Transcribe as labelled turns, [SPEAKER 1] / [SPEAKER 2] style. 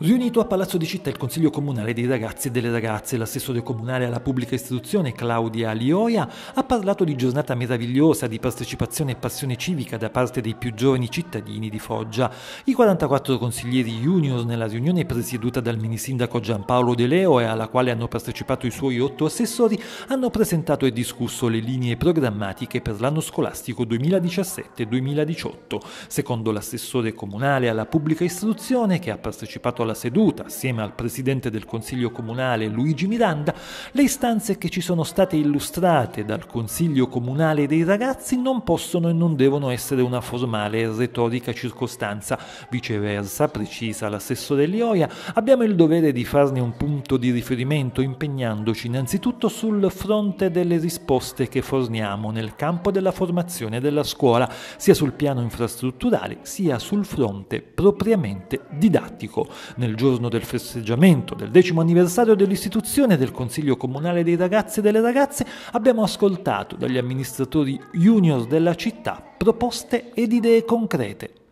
[SPEAKER 1] Riunito a Palazzo di Città il Consiglio Comunale dei ragazzi e delle ragazze, l'assessore comunale alla pubblica istruzione Claudia Lioia ha parlato di giornata meravigliosa di partecipazione e passione civica da parte dei più giovani cittadini di Foggia. I 44 consiglieri junior nella riunione presieduta dal minisindaco Giampaolo De Leo e alla quale hanno partecipato i suoi otto assessori hanno presentato e discusso le linee programmatiche per l'anno scolastico 2017-2018. Secondo l'assessore comunale alla pubblica istruzione che ha partecipato alla la seduta, assieme al presidente del Consiglio Comunale Luigi Miranda, le istanze che ci sono state illustrate dal Consiglio Comunale dei ragazzi non possono e non devono essere una formale e retorica circostanza. Viceversa, precisa l'assessore Lioia, abbiamo il dovere di farne un punto oggetto di riferimento impegnandoci innanzitutto sul fronte delle risposte che forniamo nel campo della formazione della scuola, sia sul piano infrastrutturale sia sul fronte propriamente didattico. Nel giorno del festeggiamento del decimo anniversario dell'istituzione del Consiglio Comunale dei Ragazzi e delle Ragazze abbiamo ascoltato dagli amministratori junior della città proposte ed idee concrete